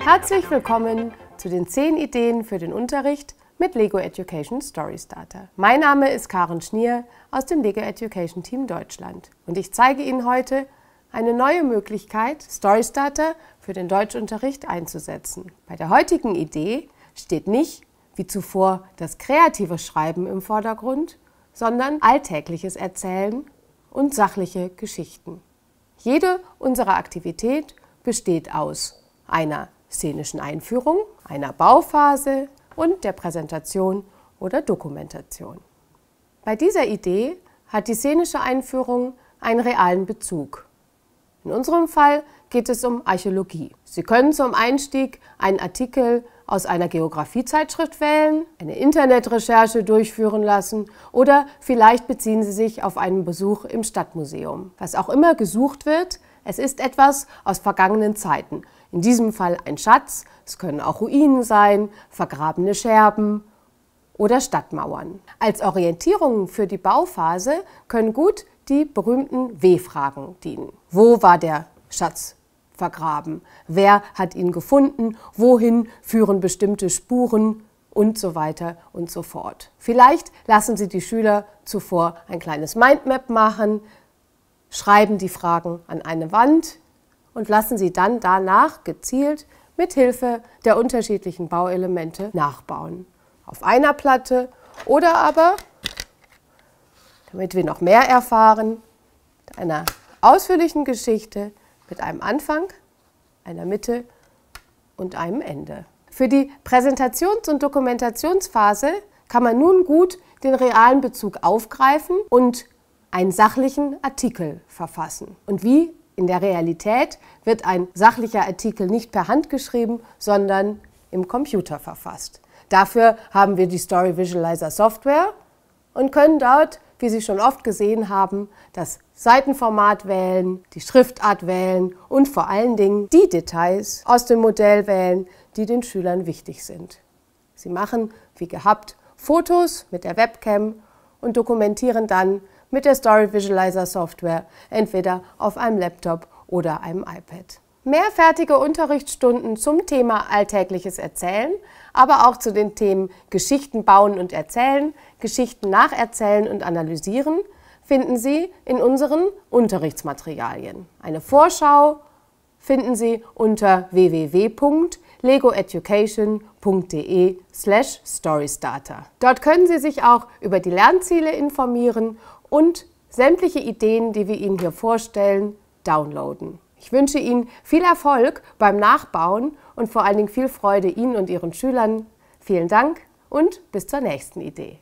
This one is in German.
Herzlich willkommen zu den 10 Ideen für den Unterricht mit Lego Education Story Starter. Mein Name ist Karen Schnier aus dem Lego Education Team Deutschland und ich zeige Ihnen heute eine neue Möglichkeit, Story Starter für den Deutschunterricht einzusetzen. Bei der heutigen Idee steht nicht, wie zuvor, das kreative Schreiben im Vordergrund, sondern alltägliches Erzählen und sachliche Geschichten. Jede unserer Aktivität besteht aus einer szenischen Einführung, einer Bauphase und der Präsentation oder Dokumentation. Bei dieser Idee hat die szenische Einführung einen realen Bezug. In unserem Fall geht es um Archäologie. Sie können zum Einstieg einen Artikel aus einer Geografiezeitschrift wählen, eine Internetrecherche durchführen lassen oder vielleicht beziehen Sie sich auf einen Besuch im Stadtmuseum. Was auch immer gesucht wird, es ist etwas aus vergangenen Zeiten. In diesem Fall ein Schatz, es können auch Ruinen sein, vergrabene Scherben oder Stadtmauern. Als Orientierung für die Bauphase können gut die berühmten W-Fragen dienen. Wo war der Schatz vergraben. Wer hat ihn gefunden? Wohin führen bestimmte Spuren? Und so weiter und so fort. Vielleicht lassen Sie die Schüler zuvor ein kleines Mindmap machen, schreiben die Fragen an eine Wand und lassen Sie dann danach gezielt mit Hilfe der unterschiedlichen Bauelemente nachbauen. Auf einer Platte oder aber, damit wir noch mehr erfahren, einer ausführlichen Geschichte mit einem Anfang, einer Mitte und einem Ende. Für die Präsentations- und Dokumentationsphase kann man nun gut den realen Bezug aufgreifen und einen sachlichen Artikel verfassen. Und wie in der Realität wird ein sachlicher Artikel nicht per Hand geschrieben, sondern im Computer verfasst. Dafür haben wir die Story Visualizer Software und können dort wie Sie schon oft gesehen haben, das Seitenformat wählen, die Schriftart wählen und vor allen Dingen die Details aus dem Modell wählen, die den Schülern wichtig sind. Sie machen, wie gehabt, Fotos mit der Webcam und dokumentieren dann mit der Story Visualizer Software entweder auf einem Laptop oder einem iPad mehr fertige Unterrichtsstunden zum Thema alltägliches Erzählen, aber auch zu den Themen Geschichten bauen und erzählen, Geschichten nacherzählen und analysieren finden Sie in unseren Unterrichtsmaterialien. Eine Vorschau finden Sie unter www.legoeducation.de slash Storystarter. Dort können Sie sich auch über die Lernziele informieren und sämtliche Ideen, die wir Ihnen hier vorstellen, downloaden. Ich wünsche Ihnen viel Erfolg beim Nachbauen und vor allen Dingen viel Freude Ihnen und Ihren Schülern. Vielen Dank und bis zur nächsten Idee.